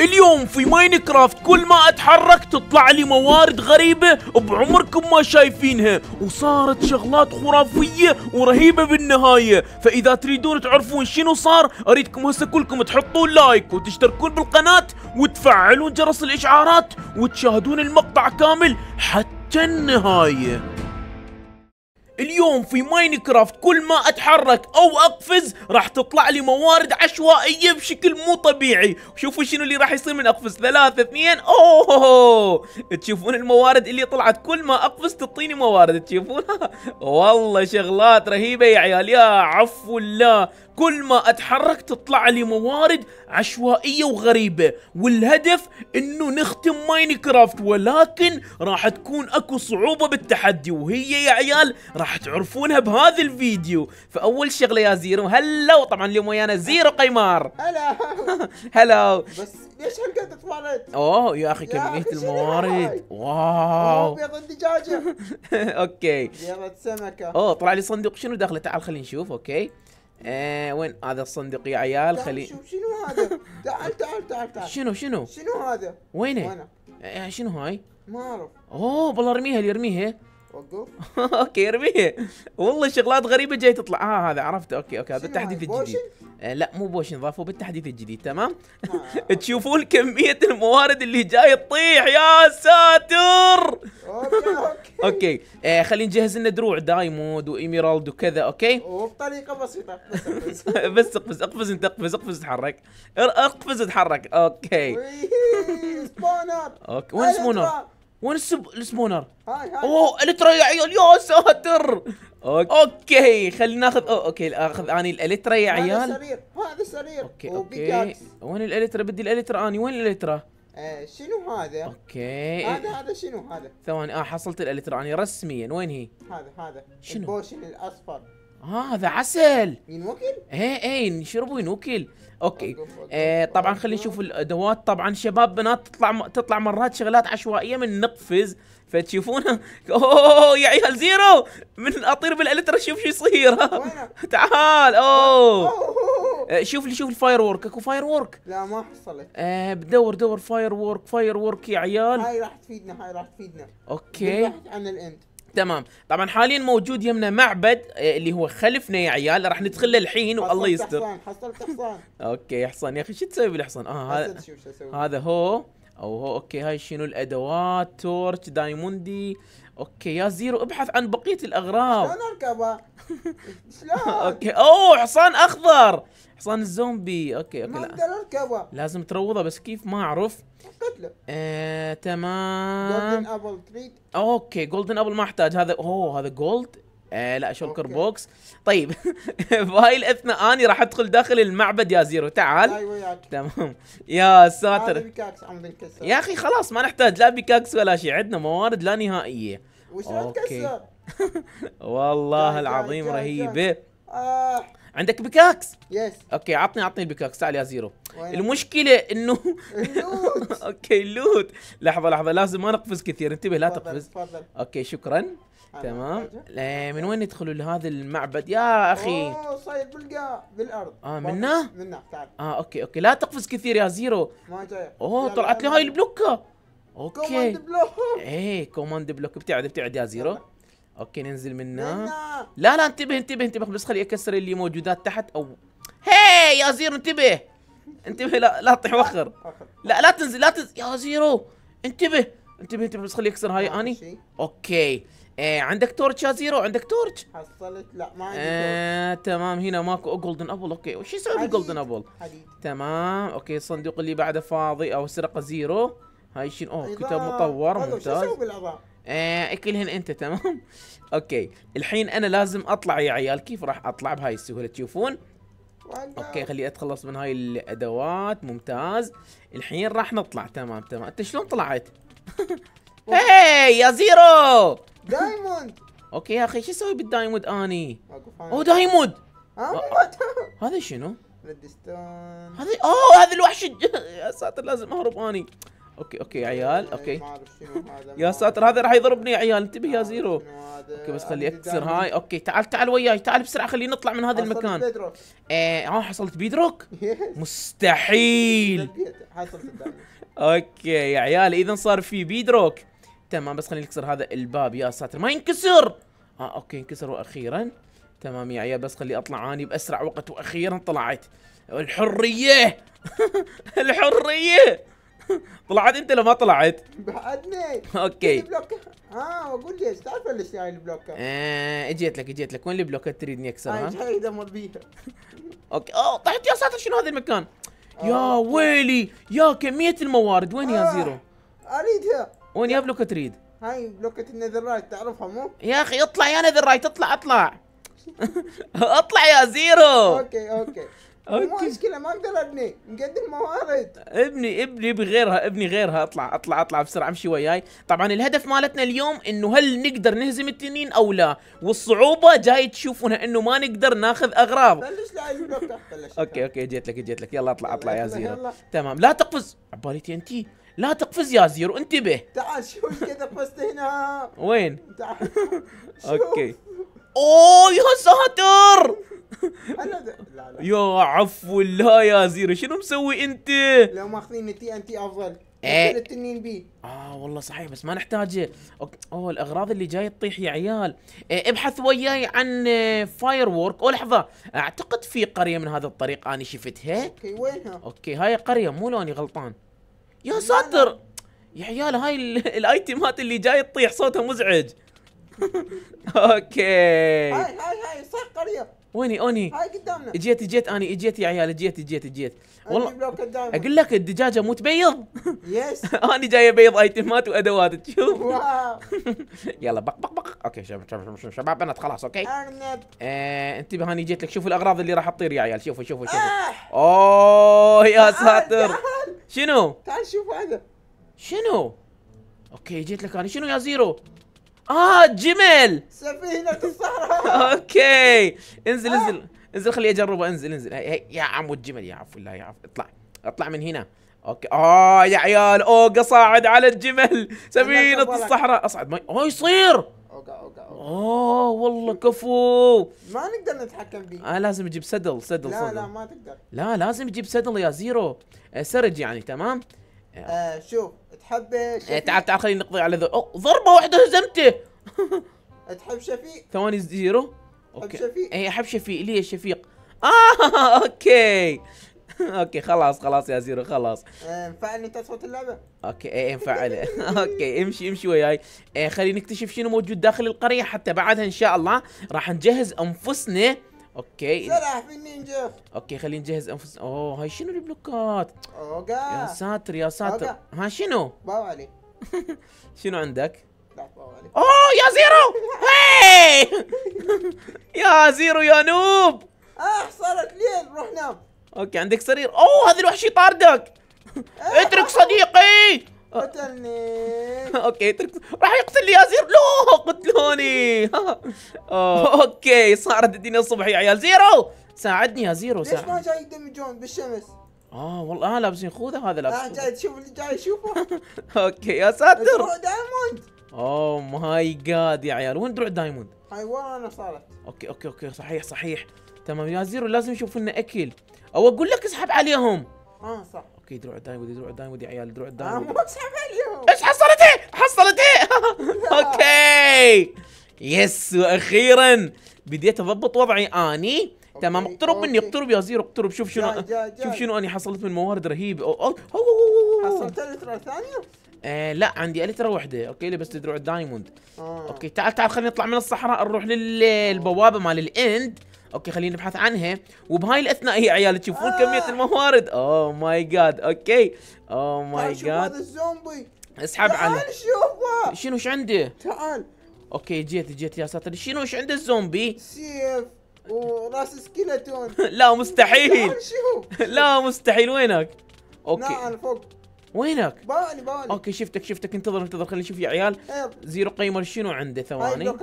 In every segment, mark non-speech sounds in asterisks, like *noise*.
اليوم في ماينكرافت كل ما اتحرك تطلع لي موارد غريبة بعمركم ما شايفينها وصارت شغلات خرافية ورهيبة بالنهاية فاذا تريدون تعرفون شنو صار اريدكم هسه كلكم تحطون لايك وتشتركون بالقناة وتفعلون جرس الاشعارات وتشاهدون المقطع كامل حتى النهايه اليوم في ماينكرافت كل ما اتحرك او اقفز راح تطلع لي موارد عشوائية بشكل مو طبيعي شوفوا شنو اللي راح يصير من اقفز ثلاثة اثنين اوه تشوفون الموارد اللي طلعت كل ما اقفز تطيني موارد تشوفونها *laughs* والله شغلات رهيبة يا عيال يا عفو الله كل ما اتحرك تطلع لي موارد عشوائية وغريبة والهدف انه نختم ماينكرافت ولكن راح تكون اكو صعوبة بالتحدي وهي يا عيال راح تعرفونها بهذا الفيديو فاول شغلة يا زيرو هلا وطبعا اليوم ويانا زيرو قيمار هلا *laughs* هلا بس ليش هالقد تمرت؟ اوه يا اخي كمية الموارد واو ابيض الدجاجة *laughs* اوكي يلا سمكة اوه طلع لي صندوق شنو داخله تعال خلينا نشوف اوكي ايه وين هذا الصندوق يا عيال خلي شوف شنو هذا تعال تعال تعال تعال شنو شنو شنو هذا وينه وينه إيه، شنو هاي ما اعرف اوه بالله ارميها اللي يرميها وقف *laughs* اوكي ارميه والله شغلات غريبه جاي تطلع اه هذا عرفته اوكي اوكي هذا التحديث الجديد آه لا مو بوشن ضافوا بالتحديث الجديد تمام آه. *laughs* تشوفون كميه الموارد اللي جاي تطيح يا ساتر *laughs* اوكي آه خلينا نجهز لنا دروع دايموند وايميرالد وكذا اوكي وبطريقه بسيطه بس اقفز اقفز انت اقفز اقفز اتحرك اقفز اتحرك اوكي سبونر اوكي وين سبونر وين السب... السبونر؟ هاي هاي اوه الترا يا عيال يا ساتر اوكي, أوكي. خلينا ناخذ أوه. اوكي اخذ اني الالترا يا عيال هذا سرير هذا سرير اوكي اوكي وين الالترا بدي الالترا اني وين الالترا؟ آه شنو هذا؟ اوكي هذا هذا شنو هذا؟ ثواني اه حصلت الالترا اني رسميا وين هي؟ هذا هذا شنو؟ البوشن الاصفر اه هذا عسل ينوكل ايه ايه يشربوا ينوكل اوكي آه طبعا خلينا نشوف الادوات طبعا شباب بنات تطلع تطلع مرات شغلات عشوائيه من نقفز فتشوفونها *laughs* اوه يا عيال زيرو من اطير بالالترا شوف شو يصير *laughs* تعال اوه آه، شوف لي شوف الفاير وورك اكو فاير وورك لا ما حصلت آه بدور دور فاير وورك فاير وورك يا عيال هاي راح تفيدنا هاي راح تفيدنا اوكي عن الاند تمام طبعا حاليا موجود يمنا معبد آه، اللي هو خلفنا يا عيال راح ندخل له الحين والله يستر حصلت حصان حصلت حصان *laughs* اوكي حصان يا اخي شو تسوي بالحصان اه هذا هذا هو او هو اوكي هاي شنو الادوات تورش دايموندي اوكي يا زيرو ابحث عن بقيه الاغراض شلون اركبه؟ شلون؟ اوكي اوه حصان اخضر حصان الزومبي اوكي اوكي ما اقدر اركبه لازم تروضه بس كيف ما اعرف قتله آه، تمام جولدن ابل تريد اوكي جولدن ابل ما احتاج هذا اوه هذا جولد آه لا شوكر بوكس طيب بهاي *laughs* الاثناء اني راح ادخل داخل المعبد يا زيرو تعال أيوة، تمام يا ساتر يا اخي خلاص ما نحتاج لا بيكاكس ولا شيء عندنا موارد لا نهائيه اوكي *laughs* والله العظيم رهيبه آه. عندك بيكاكس يس اوكي عطني عطني البيكاكس تعال يا زيرو المشكله انه *laughs* اوكي لوت لحظه لحظه لازم ما نقفز كثير انتبه لا تقفز اوكي شكرا تمام من وين يدخلوا لهذا المعبد يا اخي اوه صايد بالقاع بالارض اه منه؟ منه تعال اه اوكي اوكي لا تقفز كثير يا زيرو ما جاي اوه طلعت لي هاي البلوكه اوكي كوماند بلوك ايه كوماند بلوك ابتعد ابتعد يا زيرو اوكي ننزل منه لا لا انتبه انتبه انتبه بس خلي اكسر اللي موجودات تحت او هي يا زيرو انتبه انتبه لا لا تطيح وخر لا لا تنزل لا تنزل يا زيرو انتبه انتبه انتبه بس خلي اكسر هاي اني اوكي ايه عندك تورتش يا زيرو عندك تورتش حصلت لا ما عندي آه تمام هنا ماكو جولدن ابل اوكي وش يسوي بالجولدن ابل حديد تمام اوكي الصندوق اللي بعده فاضي او سرقه زيرو هاي شنو اوه كتاب مطور ممتاز ايه اكلهن انت تمام *laughs* اوكي الحين انا لازم اطلع يا عيال كيف راح اطلع بهاي السهوله تشوفون اوكي خلي اتخلص من هاي الادوات ممتاز الحين راح نطلع تمام تمام انت شلون طلعت *laughs* هاي يا زيرو دايموند اوكي يا اخي شو اسوي بالدايموند اني؟ اوه دايموند آه، آه، هذا شنو؟ هذا اوه هذا الوحش *laughs* يا ساتر لازم اهرب اني اوكي اوكي إيه، إيه، يا عيال اوكي يا ساتر هذا راح يضربني يا عيال انتبه يا آه، زيرو اوكي بس خليه اكسر هاي اوكي تعال تعال وياي تعال بسرعه خلينا نطلع من هذا المكان ايه اه حصلت بيدروك مستحيل *laughs* اوكي يا عيال اذا صار في بيدروك تمام بس خليني نكسر هذا الباب يا ساتر ما ينكسر اه اوكي انكسر واخيرا تمام يا عيال بس خلي اطلع اني باسرع وقت واخيرا طلعت الحريه *laughs* الحريه *laughs* طلعت انت لو ما طلعت؟ بعدني اوكي اه اقول لي تعرف ليش هاي البلوكات؟ آه، اجيت لك اجيت لك وين البلوكات تريدني اكسرها؟ هاي دمر بيها *laughs* اوكي اه طحت يا ساتر شنو هذا المكان؟ يا ويلي يا كمية الموارد وين يا آه، زيرو؟ اريدها وين يا بلوكة تريد؟ هاي بلوكة النذر رايت تعرفها مو؟ يا اخي اطلع يا نذر رايت اطلع اطلع *laughs* اطلع يا زيرو اوكي اوكي مو مشكلة ما اقدر ابني نقدم موارد ابني ابني بغيرها ابني غيرها اطلع اطلع اطلع بسرعة امشي وياي طبعا الهدف مالتنا اليوم انه هل نقدر نهزم التنين او لا والصعوبة جاي تشوفونها انه ما نقدر ناخذ اغراض بلش لا اوكي اوكي جيت لك جيت لك يلا اطلع اطلع يا زيرو تمام لا تقفز عبالي تي ان تي لا تقفز يا زيرو انتبه تعال شوف كذا قفزت هنا وين؟ تعال *laughs* اوكي اوه يا ساتر لا لا يا عفو لا يا زيرو شنو مسوي انت؟ لو ماخذين تي ان تي افضل ايه التنين بي اه والله صحيح بس ما نحتاجه اوه الاغراض اللي جايه تطيح يا عيال إيه ابحث وياي عن فاير وورك او لحظه اعتقد في قريه من هذا الطريق انا شفتها اوكي وينها؟ اوكي هاي قريه مو لوني غلطان يا ساتر يا عيال هاي *laughs* الايتمات اللي جاي تطيح صوتها مزعج *laughs* اوكي هاي هاي هاي صح قريب ويني اوني هاي قدامنا اجيت اجيت اني اجيت يا عيال اجيت اجيت اجيت والله اقول لك الدجاجه مو تبيض يس *laughs* انا جاي ابيض ايتمات وادوات تشوف *laughs* *laughs* يلا بق بق بق اوكي شباب شباب بنات خلاص اوكي آه، انتبه هاني جيت لك شوف الاغراض اللي راح تطير يا عيال شوفوا شوفوا شوفوا آه. اوه يا آه، ساتر شنو؟ تعال شوف هذا شنو؟ اوكي جيت لك انا شنو يا زيرو؟ اه جيميل سفينة الصحراء اوكي انزل آه. انزل انزل خليني اجربه انزل انزل هي هي يا عمو الجمل يا عفو الله يا عفو اطلع اطلع من هنا اوكي اه يا عيال اوقا صاعد على الجمل سفينة الصحراء اصعد ما ما يصير اوقا اوقا اوه آه، والله كفو ما نقدر نتحكم فيه آه لازم اجيب سدل سدل لا صدل. لا ما تقدر لا لازم اجيب سدل يا زيرو آه، سرج يعني تمام يعني. آه، شوف تحب شفيق إيه، تعال تعال خليني نقضي على ذو ضربه واحده هزمته *laughs* تحب شفيق ثواني زيرو اوكي إيه، احب شفيق اي احب شفيق لي *laughs* شفيق اه اوكي *laughs* اوكي خلاص خلاص يا زيرو خلاص انفعل آه، انت صوت اللعبه اوكي ايه انفعل اوكي امشي امشي وياي إيه، خلينا نكتشف شنو موجود داخل القريه حتى بعدها ان شاء الله راح نجهز انفسنا اوكي سلاح في النينجا اوكي خلينا نجهز انفسنا اوه هاي شنو البلوكات اوغا يا ساتر يا ساتر ها شنو باو علي *laughs* شنو عندك اوه يا زيرو هاي *laughs* يا زيرو يا نوب اه صارت ليل روح نام اوكي عندك سرير اوه هذا الوحش يطاردك *laughs* اترك صديقي قتلني *laughs* اوكي اترك راح يقتل لي زيرو لو قتلوني *laughs* اوكي صارت الدنيا الصبح يا عيال زيرو ساعدني يا زيرو ليش ما جاي يدمجون بالشمس؟ اه والله آه لابسين خوذه هذا لابس اه جاي تشوف اللي جاي شوفه *laughs* اوكي يا ساتر دروع دايموند اوه ماي جاد يا عيال وين دروع دايموند؟ حيوانه صارت اوكي اوكي اوكي صحيح صحيح تمام يا زيرو لازم يشوف لنا اكل او اقول لك اسحب عليهم اه صح اوكي دروع الدايم ودي دروع الدايم ودي عيال دروع الداين ودي. ايش حصلتي؟ حصلتي؟ اوكي يس واخيرا بديت اضبط وضعي اني تمام اقترب مني اقترب يا زيرو اقترب شوف شنو شوف شنو اني حصلت من موارد رهيب حصلت الترا ثانيه؟ آه لا عندي الترا واحده اوكي لبست دروع الدايموند آه. اوكي تعال تعال خلينا نطلع من الصحراء نروح للبوابه مال الاند اوكي خلينا نبحث عنها وبهاي الاثناء هي عيال تشوفون آه. كميه الموارد اوه ماي جاد اوكي اوه ماي جاد هذا الزومبي اسحب عليه تعال شوفه شنو ايش عنده تعال اوكي جيت جيت يا ساتر شنو ايش عنده الزومبي سيف وراس سكيلتون *laughs* لا مستحيل *laughs* لا مستحيل وينك اوكي نعم فوق وينك؟ بالي بالي اوكي شفتك شفتك انتظر انتظر خليني اشوف يا عيال زيرو قيمر شنو عنده ثواني هاي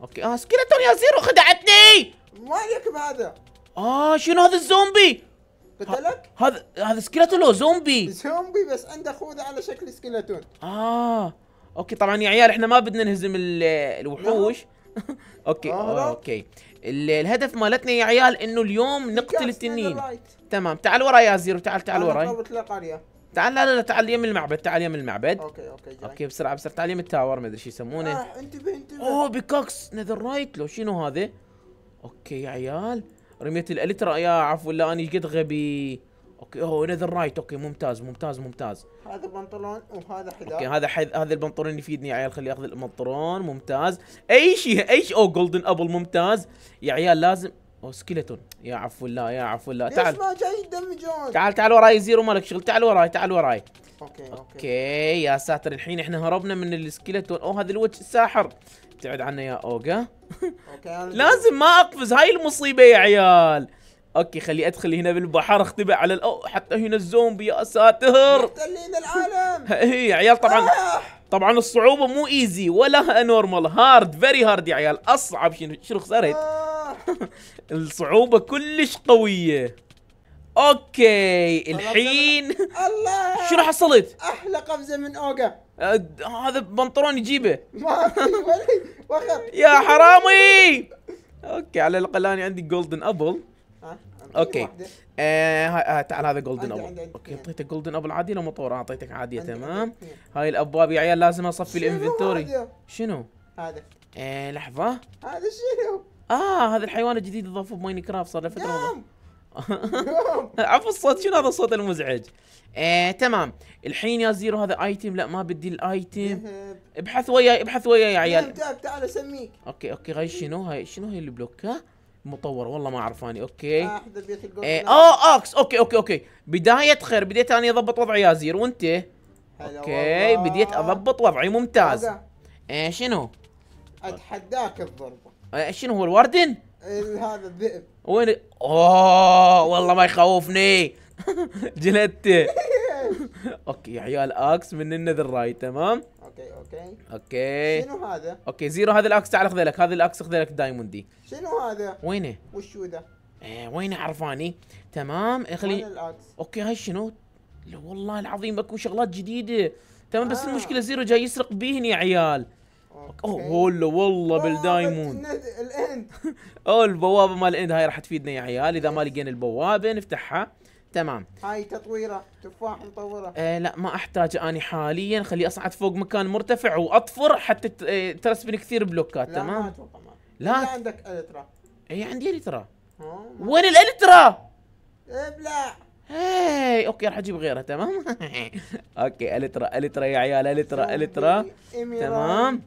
اوكي اه سكيلتون يا زيرو خدعتني ما عليك بهذا اه شنو هذا الزومبي قتلك؟ هذا هذا سكيلتون لو زومبي زومبي بس عنده خوذه على شكل سكيلتون اه اوكي طبعا يا عيال احنا ما بدنا نهزم الوحوش *laughs* اوكي آه، اوكي الهدف مالتنا يا عيال انه اليوم نقتل التنين تمام تعال وراي يا زيرو تعال تعال وراي تعال لا لا تعال يم المعبد تعال يم المعبد اوكي اوكي جاي. اوكي بسرعه بسرعه تعال يم التاور ما ادري شو يسمونه آه انتبه انتبه اوه بيكوكس نذر رايت لو شنو هذا؟ اوكي يا عيال رميت الالترا يا عفوا لا انا قد غبي اوكي اوه نذر رايت اوكي ممتاز ممتاز ممتاز هذا بنطلون وهذا حذاء اوكي هذا حذ... هذا البنطلون يفيدني يا عيال خلي اخذ البنطلون ممتاز اي شيء اي شيء اوه جولدن ابل ممتاز يا عيال لازم اوه سكيلتون يا عفو الله يا عفو الله تعال ليش ما جاي يدمجون تعال تعال وراي زيرو مالك شغل تعال وراي تعال وراي اوكي اوكي يا ساتر الحين احنا هربنا من السكيلتون اوه هذا الوجه الساحر ابتعد عنا يا اوجا اوكي *laughs* لازم ما اقفز هاي المصيبه يا عيال اوكي خلي ادخل هنا بالبحر اختبئ على الأو حتى هنا الزومبي يا ساتر مختلين العالم *laughs* اي يا عيال طبعا آه. طبعا الصعوبه مو ايزي ولا نورمال هارد فيري هارد يا عيال اصعب شنو شنو خسرت آه. *laughs* الصعوبة كلش قوية اوكي الحين الله راح حصلت؟ احلى قفزة من اوجا أه، هذا بنطلون يجيبه ما وخر *laughs* يا حرامي اوكي على الاقل انا عندي جولدن ابل اوكي آه تعال هذا جولدن ابل اوكي اعطيتك جولدن ابل عادي لو مطور اعطيتك عاديه تمام هاي الابواب يا عيال لازم اصفي الانفنتوري شنو هذا آه لحظه هذا شنو اه هذا الحيوان الجديد ضافوه بماين كرافت صار له فتره نعم, نعم. *laughs* عفوا الصوت شنو هذا الصوت المزعج؟ ايه تمام الحين يا زيرو هذا ايتم لا ما بدي الايتم ابحث وياي ابحث وياي يا عيال نعم، تعال تعال اوكي اوكي هاي شنو هاي شنو هي البلوك ها؟ مطور والله ما اني اوكي آه اوه إيه، نعم. آه، اوكس آه، اوكي اوكي اوكي بدايه خير بديت اني اضبط وضعي يا زيرو وانت اوكي بديت اضبط وضعي ممتاز ايه شنو؟ اتحداك الضربه إيه، شنو هو الوردن؟ إيه، هذا الذئب وين اوه والله ما يخوفني *laughs* جلدته *laughs* اوكي يا عيال اكس من النذر راي تمام اوكي اوكي اوكي شنو هذا اوكي زيرو هذا الاكس تعال خذ لك هذا الاكس خذ لك دايموندي شنو هذا وينه وشو ذا ايه وينه عرفاني تمام اخلي إيه، اوكي هاي شنو لا والله العظيم اكو شغلات جديده تمام بس آه. المشكله زيرو جاي يسرق بيهن يا عيال اوه والله والله بالدايمون الاند *laughs* اوه البوابه مال الاند هاي راح تفيدنا يا عيال اذا ما لقينا البوابه نفتحها تمام هاي تطويره تفاح مطوره آه لا ما احتاج اني حاليا خلي اصعد فوق مكان مرتفع واطفر حتى إيه، ترسبني كثير بلوكات لا تمام ما أتوقع لا عندك الترا اي عندي الترا وين الالترا؟ ابلع هاي اوكي راح اجيب غيرها تمام *laughs* اوكي الترا الترا يا عيال الترا الترا تمام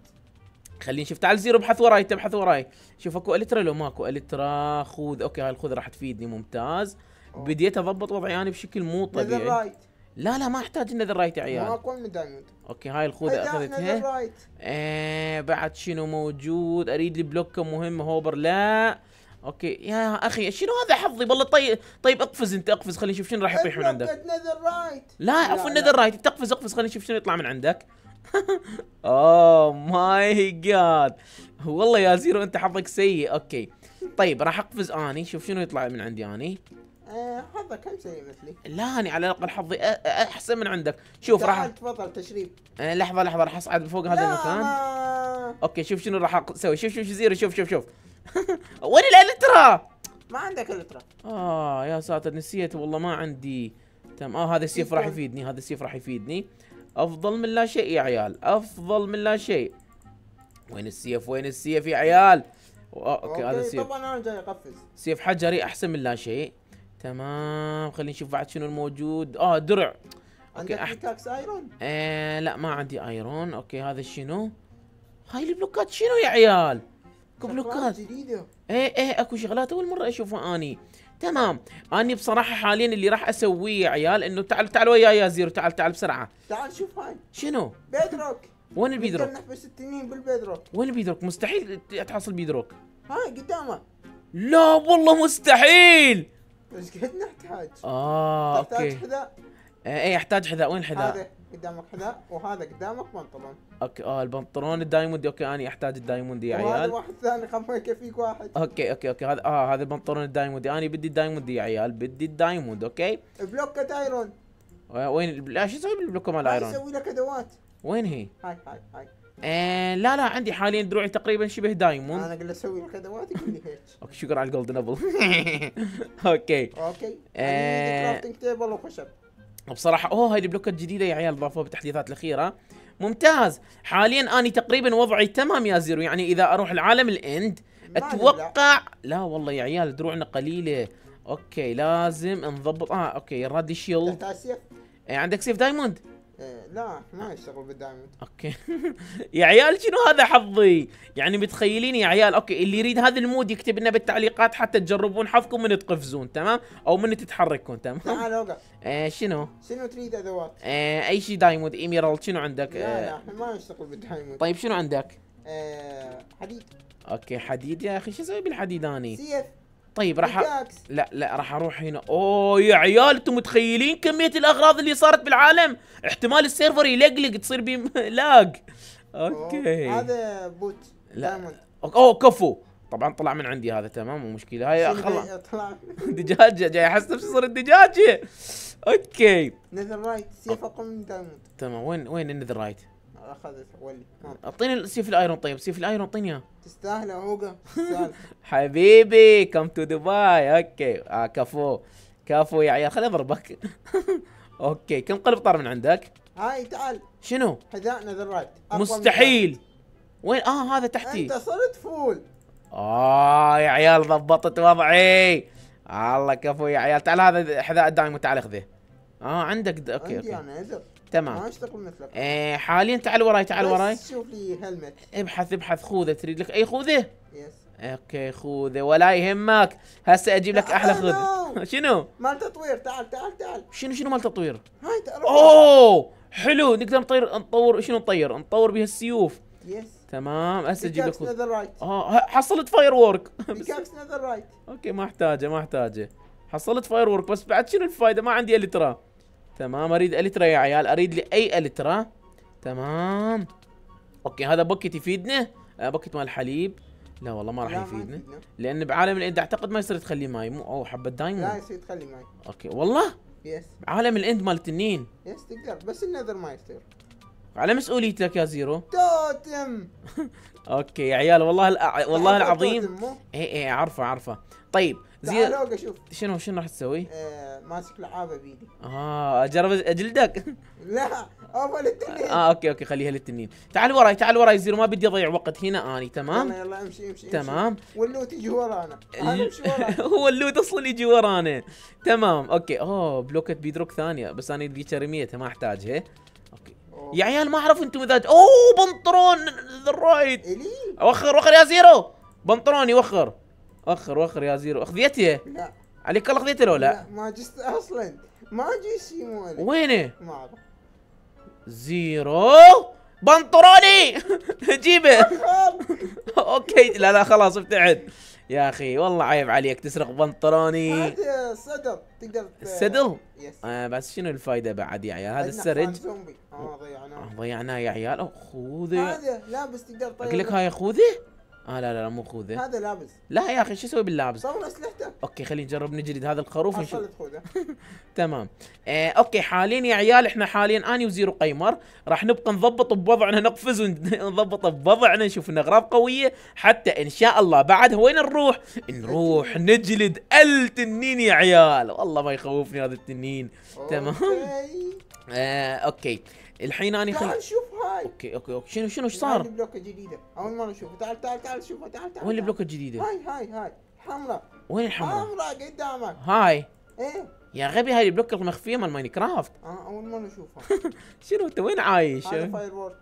خليني شوف تعال زيرو ابحث وراي تبحث وراي شوف اكو الترا لو ماكو الترا خذ اوكي هاي الخذ راح تفيدني ممتاز أوه. بديت اضبط وضعي انا بشكل مو طبيعي رايت لا لا ما احتاج النذر رايت يا عيال ماكو من دايموند اوكي هاي الخوذه اخذتها ايه بعد شنو موجود اريد لي بلوكه مهم هوبر لا اوكي يا اخي شنو هذا حظي والله طيب طيب اقفز انت اقفز خلينا نشوف شنو راح يطيح من عندك نذر رايت لا عفوا النذر رايت تقفز اقفز خلينا نشوف شنو يطلع من عندك اوه ماي جاد والله يا زيرو انت حظك سيء اوكي طيب راح اقفز اني شوف شنو يطلع من عندي اني آه، حظك كم سيء مثلي لا انا على الاقل حظي احسن من عندك شوف راح تفضل تشريب آه، لحظه لحظه راح اصعد فوق هذا المكان *laughs* اوكي شوف شنو راح اسوي شوف شوف زيرو شوف شوف شوف *laughs* وين الالترا ما عندك الترا اه يا ساتر نسيت والله ما عندي تم اه هذا السيف راح يفيدني هذا السيف راح يفيدني افضل من لا شيء يا عيال افضل من لا شيء وين السيف وين السيف يا عيال اوكي هذا السيف طبعا انا جاي اقفز سيف حجري احسن من لا شيء تمام خلينا نشوف بعد شنو الموجود اه درع اوكي عندك بيكاكس ايرون؟ آه لا ما عندي ايرون اوكي هذا شنو؟ هاي البلوكات شنو يا عيال؟ بلوكات جديدة ايه ايه اكو شغلات اول مره اشوفها اني تمام اني بصراحه حاليا اللي راح اسويه يا عيال انه تعال تعال وياي يا زيرو تعال تعال بسرعه تعال شوف هاي شنو بيدروك وين البيدروك؟ نحبس التنين بالبيدروك وين البيدروك؟ مستحيل تحصل بيدروك هاي قدامه لا والله مستحيل ايش قد نحتاج؟ اه اوكي حذاء؟ ايه احتاج حذاء وين حذاء؟ هذا قدامك حذاء وهذا قدامك بنطلون اوكي اه البنطلون الدايموندي اوكي انا احتاج الدايموندي يا عيال واحد ثاني خمك يكفيك واحد اوكي اوكي اوكي هذا اه هذا البنطلون الدايموندي انا بدي الدايموندي يا عيال بدي الدايموند اوكي بلوكة ايرون آه، وين لا شو اسوي بالبلوكة مال ايرون؟ اسوي لك ادوات وين هي؟ هاي هاي هاي ايه لا لا عندي حاليا دروعي تقريبا شبه دايموند انا اقول له اسوي لك ادوات يقول لي هيك *laughs* اوكي شكرا على الجولدن ابل *laughs* اوكي اوكي آه، عندي كرافتنج تيبل وخشب وبصراحة اوه هاي البلوكات جديدة يا عيال ضافوها بالتحديثات الأخيرة ممتاز حاليا اني تقريبا وضعي تمام يا زيرو يعني اذا اروح العالم الاند اتوقع لا والله يا عيال دروعنا قليلة اوكي لازم نضبط اه اوكي رادي شيلد إيه، عندك سيف دايموند لا ما يشتغل بالدايموند اوكي *laughs* يا عيال شنو هذا حظي يعني متخيلين يا عيال اوكي اللي يريد هذا المود يكتب لنا بالتعليقات حتى تجربون حظكم من تقفزون تمام او من تتحركون تمام تعال اوقف آه شنو شنو تريد ادوات آه اي شيء دايموند ايميرالد شنو عندك لا لا إيه. احنا ما نشتغل بالدايموند طيب شنو عندك آه حديد اوكي حديد يا اخي شو اسوي بالحديد اني سيف طيب راح أ... لا لا راح اروح هنا اوه يا عيال انتم متخيلين كميه الاغراض اللي صارت بالعالم احتمال السيرفر يلقلق تصير بيه *laughs* لاج اوكي هذا بوت لا اوه كفو طبعا طلع من عندي هذا تمام مو مشكله هاي خلاص *laughs* دجاجه جاي احس نفسي صرت دجاجه اوكي نذر رايت سيف اقوم من دايموند تمام وين وين النذر رايت؟ اخذت ولي آه، اعطيني السيف الايرون طيب سيف الايرون اعطيني اياه تستاهل يا عوقه *laughs* حبيبي كم تو دبي اوكي آه كفو كفو يا عيال خليني اضربك *laughs* اوكي كم قلب طار من عندك؟ هاي تعال شنو؟ حذاء نذرات مستحيل وين اه هذا تحتي انت صرت فول اه يا عيال ضبطت وضعي الله كفو يا عيال تعال هذا حذاء الدايم تعال خذه اه عندك اوكي عندي انا نذر تمام ما اشتغل مثلك ايه حاليا تعال وراي تعال وراي شوف لي هلمت ابحث ابحث خوذه تريد لك اي خوذه؟ يس اوكي خوذه ولا يهمك هسه اجيب لك احلى خوذه *laughs* شنو؟ مال تطوير تعال تعال تعال شنو شنو مال تطوير؟ هاي تعال اوه حلو نقدر نطير نطور شنو نطير؟ نطور بها السيوف يس تمام هسه اجيب لك اه حصلت فاير وورك بيكاكس نذر رايت اوكي ما احتاجه ما احتاجه حصلت فاير وورك بس بعد شنو الفائده ما عندي الترا تمام اريد الترا يا عيال اريد لي اي الترا تمام اوكي هذا بوكيت يفيدنا آه بوكيت مال حليب لا والله ما راح يفيدنا لان بعالم الاند اعتقد ما يصير تخليه ماي مو او حبه دايمون لا يصير تخليه ماي اوكي والله يس عالم الاند مال التنين يس تقدر بس النذر ما يصير على مسؤوليتك يا زيرو *laughs* توتم اوكي يا عيال والله الأع... والله العظيم اي اي إيه، عارفه عارفه طيب زي تعال شوف شنو شنو راح تسوي؟ آه ماسك لعابه بيدي اه اجرب اجلدك *laughs* لا اوفر للتنين اه اوكي اوكي خليها للتنين تعال وراي تعال وراي زيرو ما بدي اضيع وقت هنا اني تمام يلا يلا امشي امشي تمام واللوت يجي ورانا *laughs* *laughs* هو اللوت اصلا يجي ورانا تمام اوكي اوه بلوكت بيدروك ثانيه بس انا ذيك رميتها ما احتاجها اوكي يا عيال ما اعرف انتم اذا اوه بنطرون ذا رايت وخر وخر يا زيرو بنطرون يوخر وخر وخر يا زيرو اخذيته لا عليك الله اخذيته لو لا لا ما جست اصلا ما شي يمون وينه؟ ما اعرف زيرو بنطروني *laughs* جيبه *laughs* اوكي لا لا خلاص ابتعد يا اخي والله عيب عليك تسرق بنطلوني هذا صدر تقدر السدل؟ يس آه بس شنو الفائده بعد يا عيال هذا السرج زومبي اه ضيعناه ضيعناه يا عيال خوذه هذا لا بس تقدر اقول لك طيب. هاي خوذه؟ اه لا لا, لا مو خوذه هذا لابس لا يا اخي شو اسوي باللابس؟ صور اسلحتك اوكي خلينا نجرب نجلد هذا الخروف خوذه *laughs* تمام آه اوكي حاليا يا عيال احنا حاليا اني وزيرو قيمر راح نبقى نضبط بوضعنا نقفز ونضبط *laughs* بوضعنا نشوف ان اغراض قويه حتى ان شاء الله بعدها وين نروح؟ نروح نجلد التنين يا عيال والله ما يخوفني هذا التنين تمام آه اوكي الحين انا خل... تعال شوف هاي اوكي اوكي اوكي شنو شنو ايش صار؟ هاي البلوكه الجديده اول مره اشوفها تعال تعال تعال شوفها تعال تعال وين البلوكه الجديده؟ هاي هاي هاي حمراء وين الحمراء؟ حمراء قدامك هاي ايه يا غبي هاي البلوكه المخفيه مال ماين كرافت اه اول مره اشوفها *laughs* شنو انت وين عايش؟ هاي فاير وورك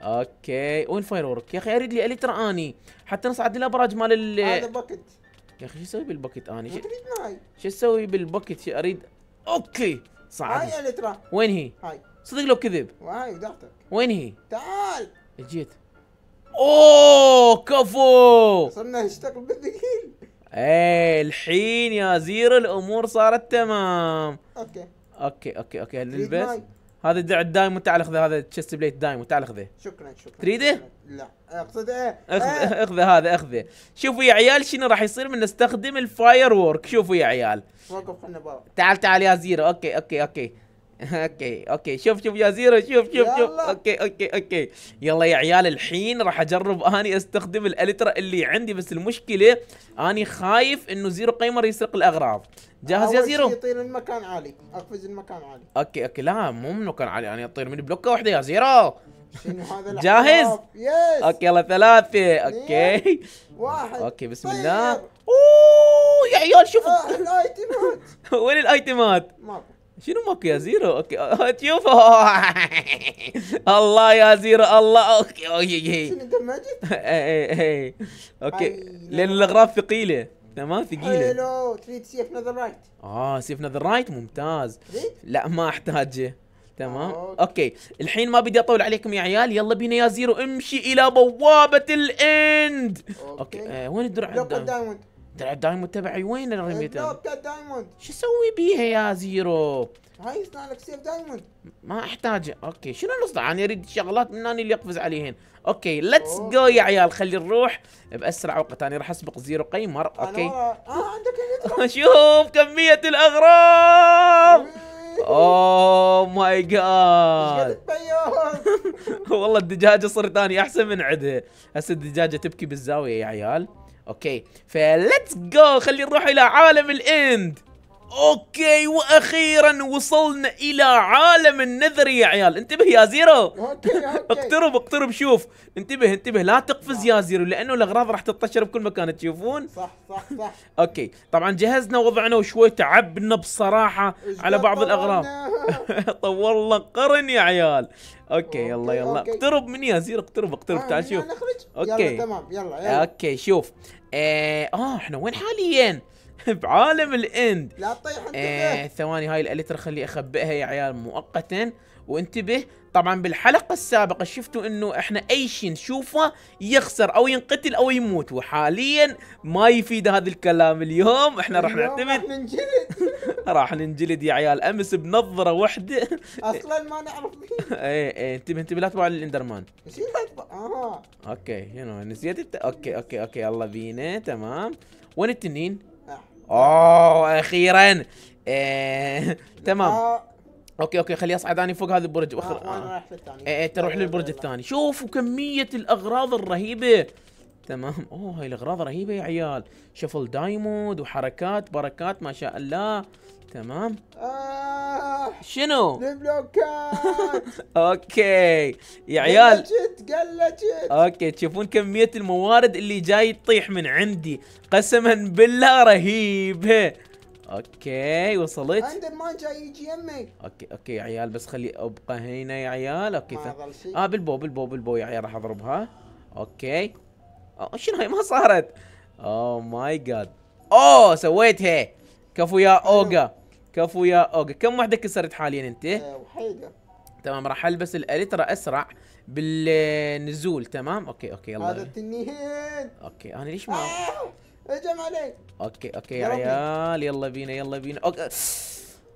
اوكي وين فاير وورك؟ يا اخي اريد لي الترا اني حتى نصعد الابراج مال ال هذا باكت يا اخي شو اسوي بالباكت اني؟ شو تريد معي؟ شو اسوي بالباكت؟ اريد اوكي صعد هاي الترا وين هي؟ هاي صدق لو كذب وين ودعتك وين هي؟ تعال جيت اوه كفو صرنا نشتغل بالثقيل ايه الحين يا زير الامور صارت تمام اوكي اوكي اوكي اوكي البس هذا الدرع الدايموند تعال خذه هذا تشست بليت دايموند تعال خذه شكرا شكرا تريده؟ لا اقصد ايه اخذ إيه. اخذه هذا اخذه شوفوا يا عيال شنو راح يصير من نستخدم الفاير وورك شوفوا يا عيال وقف خلنا تعال تعال يا زيرو اوكي اوكي اوكي *laughs* اوكي اوكي شوف شوف يا زيرو شوف شوف شوف اوكي اوكي اوكي يلا يا عيال الحين راح اجرب اني استخدم الالترا اللي عندي بس المشكله اني خايف انه زيرو قيمر يسرق الاغراض جاهز يا زيرو يطير من مكان عالي اقفز من مكان عالي اوكي اوكي لا مو من مكان عالي انا اطير من بلوكه واحده يا زيرو شنو هذا جاهز يس اوكي يلا ثلاثه اوكي واحد اوكي بسم الله اوه يا عيال شوفوا آه، الايتمات *laughs* وين الايتمات ماكو شنو ماكو يا زيرو اوكي *laughs* شوف *laughs* الله يا زيرو الله اوكي اوكي شنو *laughs* إيه، إيه، إيه. اي اي اوكي لان الاغراض ثقيله تمام ثقيله حلو تريد سيف نذر رايت اه سيف نذر رايت ممتاز لا ما احتاجه تمام آه، أوكي. الحين ما بدي اطول عليكم يا عيال يلا بينا يا زيرو امشي الى بوابه الاند اوكي, آه، وين الدرع عندك؟ درع الدايموند تبعي وين رميته؟ الدوب بتاع الدايموند شو اسوي بيها يا زيرو؟ هاي يصنع لك سيف دايموند ما احتاجه اوكي شنو نصنع انا اريد شغلات من اني اللي اقفز عليهن اوكي ليتس جو يا عيال خلي نروح باسرع وقت انا راح اسبق زيرو قيمر اوكي اه عندك *laughs* شوف كميه الاغراض اوه ماي جاد والله الدجاجه صرت اني احسن من عده هسه الدجاجه تبكي بالزاويه يا عيال اوكي فليتس جو خلينا نروح الى عالم الاند اوكي واخيرا وصلنا الى عالم النذر يا عيال انتبه يا زيرو أوكي *laughs* اقترب اقترب شوف انتبه انتبه لا تقفز يا زيرو لانه الاغراض راح تتطشر بكل مكان تشوفون صح صح صح اوكي طبعا جهزنا وضعنا وشوي تعبنا بصراحه على بعض الاغراض *laughs* طولنا قرن يا عيال اوكي يلا يلا اقترب من يا زيرو اقترب اقترب آه، تعال شوف اوكي يلا تمام يلا يلا اوكي شوف اه, آه، احنا وين حاليا *laughs* بعالم الاند لا تطيح انتبه إيه، آه ثواني هاي الالتر خلي اخبئها يا عيال مؤقتا وانتبه طبعا بالحلقه السابقه شفتوا انه احنا اي شيء نشوفه يخسر او ينقتل او يموت وحاليا ما يفيد هذا الكلام اليوم احنا راح نعتمد راح ننجلد *laughs* راح ننجلد يا عيال امس بنظره وحده *laughs* اصلا ما نعرف مين ايه ايه انتبه انتبه لا تبع للاندرمان اوكي هنا نسيت اوكي اوكي اوكي يلا بينا تمام وين التنين؟ اوه اخيرا آه، *laughs* تمام آه. اوكي اوكي خليه اصعد انا فوق هذا البرج آه، واخر آه. انا رايح للثاني ايه تروح للبرج الثاني شوفوا كميه الاغراض الرهيبه تمام اوه هاي الاغراض رهيبه يا عيال شفل دايمود وحركات بركات ما شاء الله تمام آه شنو البلوكات *laughs* اوكي يا عيال قلجت قلجت اوكي تشوفون كميه الموارد اللي جاي تطيح من عندي قسما بالله رهيب اوكي وصلت اندر مان جاي يجي يمي اوكي اوكي يا عيال بس خلي ابقى هنا يا عيال اوكي ما ف... اه بالبو بالبو بالبو يا عيال راح اضربها اوكي آه، شنو هاي ما صارت اوه ماي جاد اوه سويتها كفو يا اوجا كفو يا اوجا كم وحده كسرت حاليا انت؟ آه، وحيده تمام راح البس الالترا اسرع بالنزول تمام اوكي اوكي يلا هذا التنين اوكي انا ليش ما اجم آه، عليك اوكي اوكي يا عيال يلا بينا يلا بينا أوكي.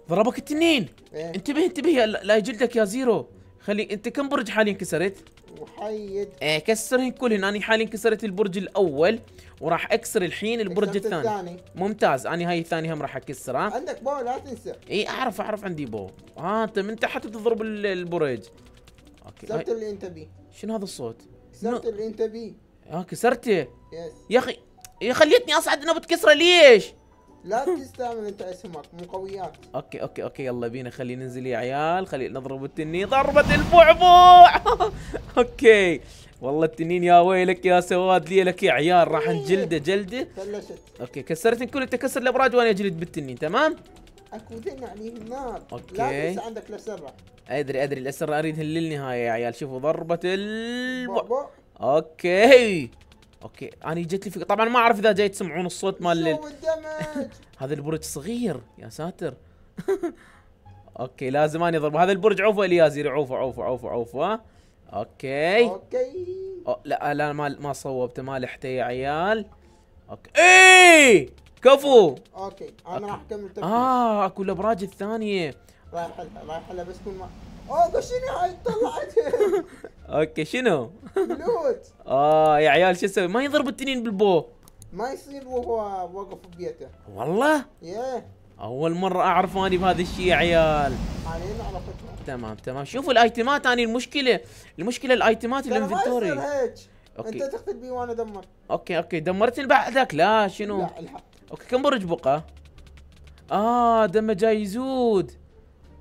ضربك التنين إيه. انتبه انتبه لا يجلدك يا زيرو خلي انت كم برج حاليا كسرت؟ وحيد ايه كسرهن كلهن انا حاليا كسرت البرج الاول وراح اكسر الحين البرج الثاني. الثاني ممتاز انا هاي الثاني هم راح اكسرها عندك بو لا تنسى اي اعرف اعرف عندي بو اه انت من تحت تضرب البرج اوكي كسرت اللي انت بيه شنو هذا الصوت؟ كسرت اللي انت بيه اه كسرته يس يا اخي يا خليتني اصعد انا بتكسره ليش؟ لا تستعمل انت اسمك قويات اوكي اوكي اوكي يلا بينا خلي ننزل يا عيال خلي نضرب التنين ضربة البعبع *laughs* اوكي والله التنين يا ويلك يا سواد ليلك يا عيال راح إيه. نجلده جلده فلشت اوكي كسرت كل تكسر الابراج وانا اجلد بالتنين تمام؟ اكو ذن عليه يعني النار اوكي لا لسه عندك لسرة ادري ادري الاسرة اريدها للنهاية يا عيال شوفوا ضربة ال اوكي اوكي انا جت لي فكره طبعا ما اعرف اذا جاي تسمعون الصوت مال *laughs* هذا البرج صغير يا ساتر *laughs* اوكي لازم اني اضرب هذا البرج عوفه اليازير عوفه عوفه عوفه عوفه اوكي اوكي أو لا لا ما ما صوبته ما لحته يا عيال اوكي اي كفو اوكي انا راح اكمل تفكير اه اكو الابراج الثانيه رايح رايح لها بس كل ما اوه شنو هاي طلعت *laughs* اوكي شنو؟ لوت *laughs* اه يا عيال شو اسوي؟ ما يضرب التنين بالبو ما يصير وهو واقف ببيته والله؟ ياه اول مره اعرف اني بهذا الشيء يا عيال حاليا فكرة تمام تمام شوفوا الايتمات اني المشكله المشكله الايتمات الانفنتوري اوكي انت تقتل بي وانا ادمر اوكي اوكي دمرتني بعدك لا شنو؟ لا الحق اوكي كم برج بقى؟ اه دمه جاي يزود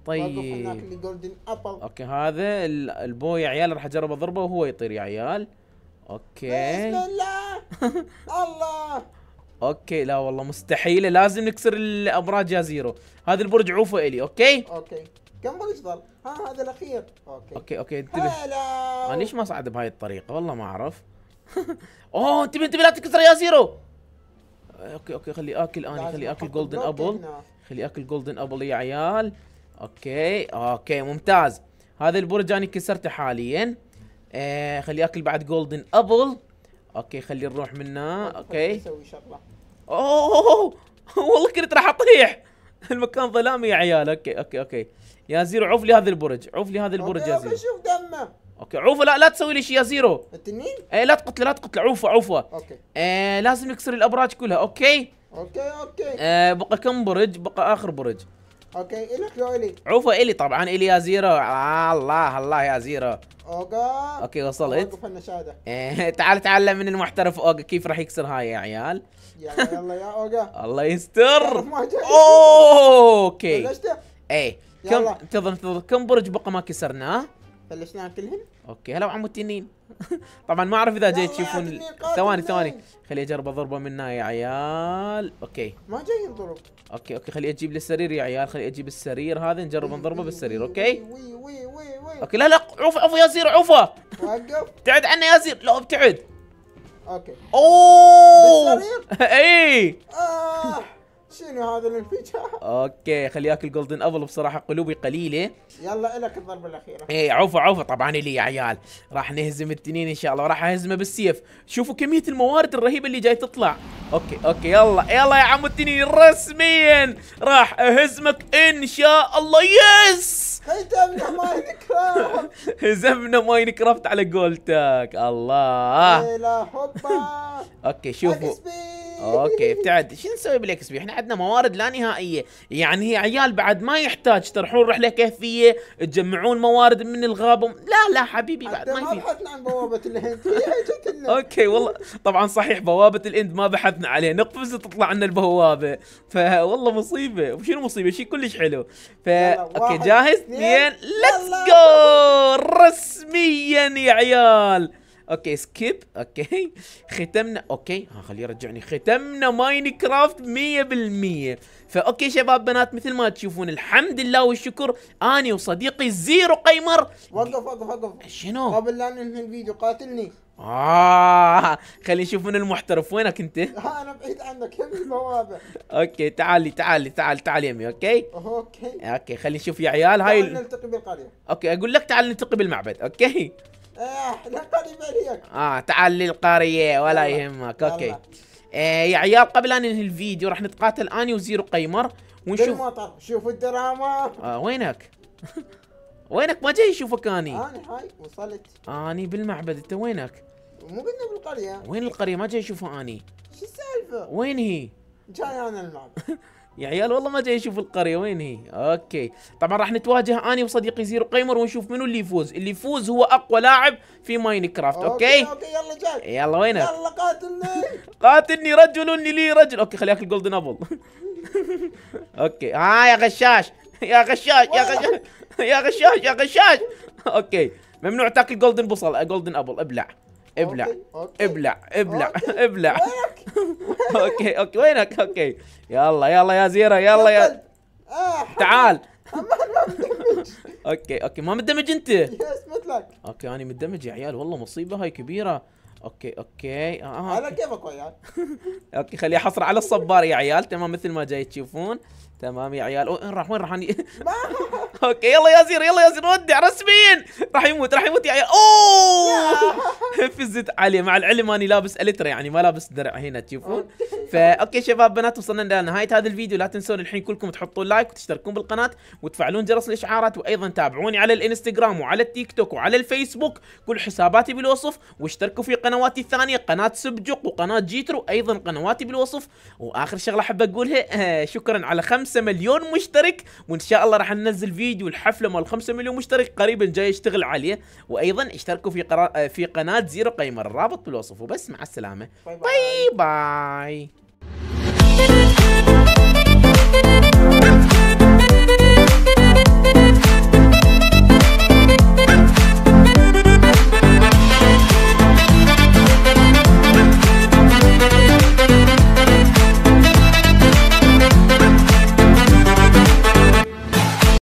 طيب اللي اوكي هذا البوي يا عيال راح اجرب اضربه وهو يطير يا عيال اوكي بسم الله *laughs* الله اوكي لا والله مستحيله لازم نكسر الابراج يا زيرو هذا البرج عوفه الي اوكي اوكي كم برج ظل ها هذا الاخير اوكي اوكي اوكي انتبه انا ليش ما صعد بهاي الطريقه والله ما اعرف *laughs* اوه انتبه انتبه لا تكسر يا زيرو اوكي اوكي خلي اكل انا خلي اكل جولدن ابل خلي اكل جولدن ابل يا عيال اوكي اوكي ممتاز هذا البرج انا كسرته حاليا آه خلي اكل بعد جولدن ابل اوكي خلي نروح منه اوكي اوه والله كنت راح اطيح المكان ظلامي يا عيال اوكي اوكي اوكي يا زيرو عوف لي هذا البرج عوف لي هذا البرج يا زيرو شوف دمه اوكي عوفه لا لا تسوي لي شيء يا زيرو التنين اي لا تقتله لا تقتله عوفه عوفه اوكي آه لازم نكسر الابراج كلها اوكي اوكي اوكي آه بقى كم برج بقى اخر برج اوكي الك لو الي عوفه الي طبعا الي يا زيرو آه الله الله يا زيرو اوغا اوكي وصلت وقف النشاده *laughs* تعال تعلم من المحترف اوغا كيف راح يكسر هاي يا عيال يلا يلا يا اوغا *laughs* الله يستر *laughs* اوكي ايه كم انتظر انتظر كم برج بقى ما كسرناه بلشناها كلهن اوكي هلا وعمو التنين *laughs* طبعا ما اعرف اذا جاي تشوفون ثواني ثواني خلي اجرب اضربه منها يا عيال اوكي ما جاي ينضرب اوكي اوكي خلي اجيب لي السرير يا عيال خلي اجيب السرير هذا نجرب نضربه بالسرير اوكي وي وي وي وي اوكي لا لا عوف عوف يا زير عوفه وقف ابتعد عنه يا زير لا ابتعد اوكي اوه *laughs* اي آه. شنو هذا الانفجار؟ اوكي خلي ياكل جولدن ابل بصراحه قلوبي قليله يلا الك الضربه الاخيره ايه عوفة عوفة طبعا لي يا عيال راح نهزم التنين ان شاء الله وراح اهزمه بالسيف شوفوا كميه الموارد الرهيبه اللي جاي تطلع اوكي اوكي يلا يلا يا عمو التنين رسميا راح اهزمك ان شاء الله يس هزمنا ماين كرافت هزمنا ماين كرافت على قولتك الله الى إيه، حبه اوكي شوفوا اوكي ابتعد شو نسوي بالاكس بي احنا عندنا موارد لا نهائيه يعني هي عيال بعد ما يحتاج تروحون رحله كهفيه تجمعون موارد من الغابه لا لا حبيبي بعد ما, ما بحثنا عن بوابه الهند *laughs* اوكي والله طبعا صحيح بوابه الهند ما بحثنا عليها نقفز تطلع لنا البوابه فوالله مصيبه وشنو مصيبه شيء كلش حلو ف اوكي جاهز اثنين ليتس جو رسميا يا عيال اوكي سكيب اوكي ختمنا اوكي ها خليه يرجعني ختمنا ماين كرافت 100% فاوكي شباب بنات مثل ما تشوفون الحمد لله والشكر اني وصديقي زيرو قيمر وقف وقف وقف شنو؟ قبل لا ننهي الفيديو قاتلني آه خلينا نشوف من المحترف وينك انت؟ انا بعيد عنك يا المواضع اوكي تعالي تعالي تعال تعال يمي اوكي؟ اوكي اوكي خلينا نشوف يا عيال هاي تعال نلتقي بالقريه اوكي اقول لك تعال نلتقي بالمعبد اوكي؟ آه، احنا قريب عليك اه تعال للقريه ولا يهمك اوكي آه يا عيال قبل ان ننهي الفيديو راح نتقاتل اني وزيرو قيمر ونشوف بالمطر شوف الدراما آه وينك؟ *laughs* وينك ما جاي يشوفك اني؟ اني هاي وصلت اني بالمعبد انت وينك؟ مو قلنا بالقريه وين القريه ما جاي اشوفها اني شو السالفه وين هي جاي انا المعبد *laughs* يا عيال والله ما جاي اشوف القريه وين هي اوكي طبعا راح نتواجه اني وصديقي زيرو قيمر ونشوف منو اللي يفوز اللي يفوز هو اقوى لاعب في ماينكرافت اوكي اوكي, أوكي يلا جاي يلا وينك يلا قاتلني *laughs* قاتلني رجل لي رجل اوكي خلي اكل جولدن ابل اوكي ها آه يا غشاش يا غشاش يا غشاش يا غشاش يا غشاش اوكي ممنوع تاكل جولدن بصل جولدن ابل ابلع ابلع ابلع *laughs* ابلع ابلع *laughs* اوكي اوكي وينك اوكي يلا يلا يا زيره يلا يا آه، تعال *laughs* اوكي اوكي ما مدمج انت يس لك اوكي انا مدمج يا عيال والله مصيبه هاي كبيره اوكي اوكي آه على كيفك عيال اوكي خليه حصر على الصبار يا عيال تمام مثل ما جاي تشوفون تمام يا عيال وين راح وين راح اني اوكي يلا يا زير يلا يا زير ودع رسميا راح يموت راح يموت يا عيال اوه فزت عاليه مع العلم اني لابس الترا يعني ما لابس درع هنا تشوفون فا اوكي شباب بنات وصلنا لنهايه هذا الفيديو لا تنسون الحين كلكم تحطون لايك وتشتركون بالقناه وتفعلون جرس الاشعارات وايضا تابعوني على الانستغرام وعلى التيك توك وعلى الفيسبوك كل حساباتي بالوصف واشتركوا في قنواتي الثانيه قناه سبجق وقناه جيترو ايضا قنواتي بالوصف واخر شغله احب اقولها آه شكرا على 5 مليون مشترك وان شاء الله راح ننزل فيديو الحفله مال 5 مليون مشترك قريبا جاي اشتغل عليه وايضا اشتركوا في قرا... آه، في قناه زيرو قيمر الرابط بالوصف وبس مع السلامه باي باي, باي, باي.